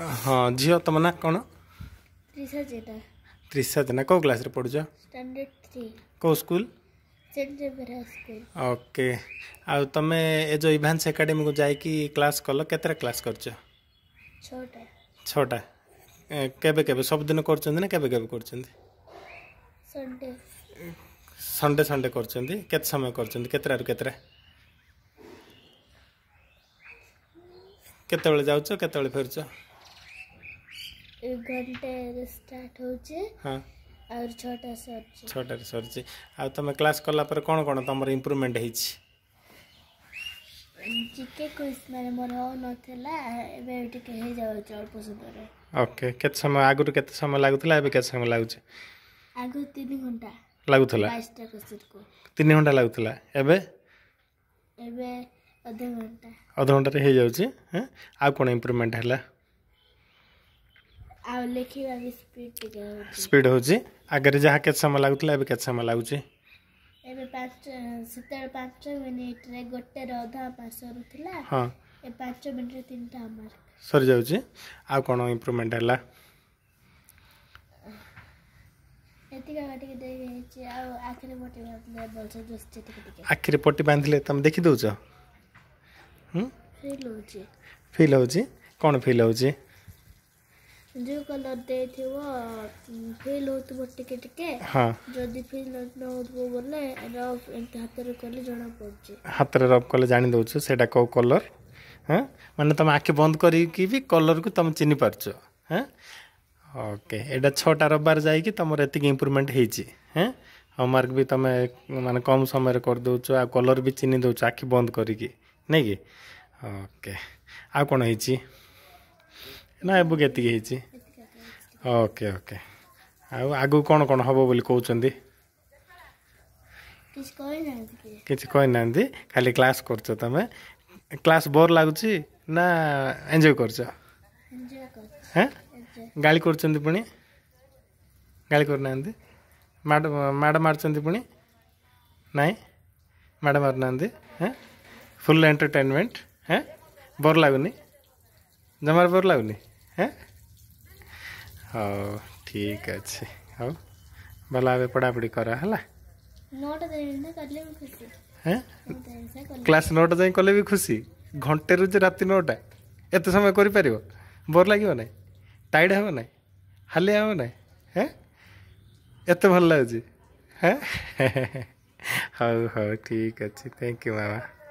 ହଁ ଝିଅ ତମ ନାଁ କ'ଣ ତ୍ରିଶା ଜେନା ତ୍ରିଶା ଜେନା କେଉଁ କ୍ଲାସ୍ରେ ପଢ଼ୁଛ ଷ୍ଟାଣ୍ଡାର୍ଡ଼ ଥ୍ରୀ କେଉଁ ସ୍କୁଲ ଓକେ ଆଉ ତମେ ଏ ଯେଉଁ ଇଭାନ୍ସ ଏକାଡେମୀକୁ ଯାଇକି କ୍ଲାସ୍ କଲ କେତେଟା କ୍ଲାସ୍ କରିଛ ଛଅଟା ଛଅଟା କେବେ କେବେ ସବୁଦିନ କରୁଛନ୍ତି ନା କେବେ କେବେ କରୁଛନ୍ତି ସଣ୍ଡେ ସଣ୍ଡେ ସଣ୍ଡେ କରୁଛନ୍ତି କେତେ ସମୟ କରୁଛନ୍ତି କେତେଟାରୁ କେତେଟା କେତେବେଳେ ଯାଉଛ କେତେବେଳେ ଫେରୁଛ एक घंटे स्टार्ट होचे हाँ और छोटा सरचे छोटा सरचे आ तुम क्लास कला पर कोन कोन तुम इंप्रूवमेंट हेछि जिके कोइस माने मोर हो नथला एबे टिके हे जाउछ अल्प समय ओके केत समय आगु केत समय लागुतला एबे केत समय लागुछ आगु 3 घंटा लागुतला 22 टा क्वेश्चन को 3 घंटा लागुतला एबे एबे अध घंटा अध घंटा रे हे जाउछ हां आ कोन इंप्रूवमेंट हला ଆଉ ଲେଖିବା ବି ସ୍ପିଡ୍ ଟିକେ ସ୍ପିଡ୍ ହେଉଛି ଆଗରେ ଯାହା କେତେ ସମୟ ଲାଗୁଥିଲା ଏବେ କେତେ ସମୟ ଲାଗୁଛି ଏବେ ପାଞ୍ଚ ସେତେବେଳେ ପାଞ୍ଚ ମିନିଟ୍ରେ ଗୋଟେର ଅଧା ମାର୍କ ସରୁଥିଲା ହଁ ଏ ପାଞ୍ଚ ମିନିଟ୍ରେ ତିନିଟା ମାର୍କ ସରିଯାଉଛି ଆଉ କ'ଣ ଇମ୍ପ୍ରୁଭମେଣ୍ଟ ହେଲା ଆଖିରେ ପଟି ବାନ୍ଧିଲେ ତମେ ଦେଖିଦେଉଛ ଫିଲ୍ ହେଉଛି କ'ଣ ଫିଲ୍ ହେଉଛି जो कलर दे थे वो फेल हो तो टिके टिके हां जदि फेल न हो तो बोले रफ एंत हाथ रे करले जना पड़छे हाथ रे रफ करले जानि दोछु सेटा को कलर हां माने तुम आखी बंद करी की भी कलर को तुम चिन्ह पारछो हां ओके एटा 6 टा रबार जाई की तुम एतिक इंप्रूवमेंट हेची हां হোমওয়ার্ক বি তুমি মানে কম সময়ের করেদেছ আর কলর বি চিনি দেছ আখি বন্ধ করিকি নাকি ওকে আর কোণ হয়েছি ନା ଏବେ ଏତିକି ହେଇଛି ଓକେ ଓକେ ଆଉ ଆଗକୁ କ'ଣ କ'ଣ ହେବ ବୋଲି କହୁଛନ୍ତି କିଛି କହିନାହାନ୍ତି ଖାଲି କ୍ଲାସ୍ କରୁଛ ତମେ କ୍ଲାସ୍ ବୋର୍ ଲାଗୁଛି ନା ଏନ୍ଜୟ କରୁଛ ହଁ ଗାଳି କରୁଛନ୍ତି ପୁଣି ଗାଳି କରୁନାହାନ୍ତି ମାଡ଼ ମାଡ଼ ମାରୁଛନ୍ତି ପୁଣି ନାଇଁ ମାଡ଼ ମାରୁନାହାନ୍ତି ହଁ ଫୁଲ୍ ଏଣ୍ଟରଟେନମେଣ୍ଟ ହଁ ବୋର୍ ଲାଗୁନି ଜମାରୁ ବୋର୍ ଲାଗୁନି হ্যাঁ হও ঠিক আছে হও ଭଲ ଭାବେ ପଢ଼ାପଢ଼ି କର ହେଲା କ୍ଲାସ୍ ନଅଟା ଯାଏଁ କଲେ ବି ଖୁସି ଘଣ୍ଟେରୁ ଯେ ରାତି ନଅଟା ଏତେ ସମୟ କରିପାରିବ ବୋର୍ ଲାଗିବ ନାହିଁ ଟାଇଡ଼୍ ହେବ ନାହିଁ ହାଲିଆ ହେବ ନାହିଁ ହେଁ ଏତେ ଭଲ ଲାଗୁଛି ହେଁ ହଉ ହଉ ଠିକ୍ ଅଛି ଥ୍ୟାଙ୍କ ୟୁ ମାମା